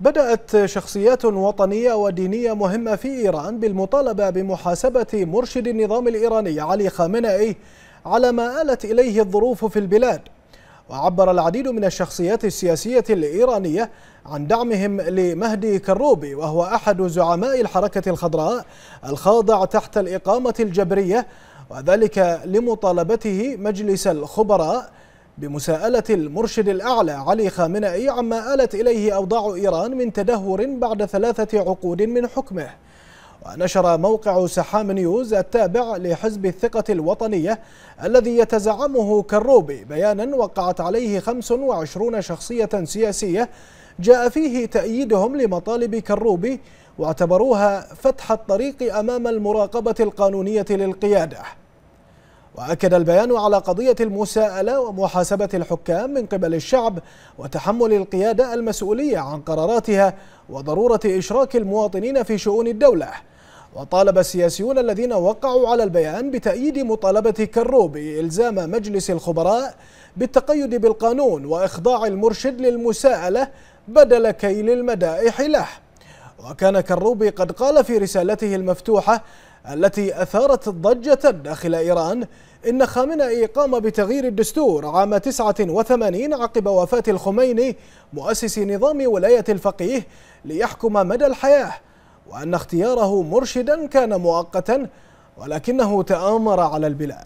بدأت شخصيات وطنية ودينية مهمة في إيران بالمطالبة بمحاسبة مرشد النظام الإيراني علي خامنئي على ما آلت إليه الظروف في البلاد وعبر العديد من الشخصيات السياسية الإيرانية عن دعمهم لمهدي كروبي وهو أحد زعماء الحركة الخضراء الخاضع تحت الإقامة الجبرية وذلك لمطالبته مجلس الخبراء بمساءلة المرشد الأعلى علي خامنئي عما آلت إليه أوضاع إيران من تدهور بعد ثلاثة عقود من حكمه ونشر موقع سحام نيوز التابع لحزب الثقة الوطنية الذي يتزعمه كروبي بيانا وقعت عليه 25 شخصية سياسية جاء فيه تأييدهم لمطالب كروبي واعتبروها فتح الطريق أمام المراقبة القانونية للقيادة وأكد البيان على قضية المساءلة ومحاسبة الحكام من قبل الشعب وتحمل القيادة المسؤولية عن قراراتها وضرورة إشراك المواطنين في شؤون الدولة وطالب السياسيون الذين وقعوا على البيان بتأييد مطالبة كرو بإلزام مجلس الخبراء بالتقيد بالقانون وإخضاع المرشد للمساءلة بدل كيل المدائح له وكان كروبي قد قال في رسالته المفتوحة التي أثارت ضجة داخل إيران إن خامنئي قام بتغيير الدستور عام 89 عقب وفاة الخميني مؤسس نظام ولاية الفقيه ليحكم مدى الحياة وأن اختياره مرشدا كان مؤقتا ولكنه تآمر على البلاد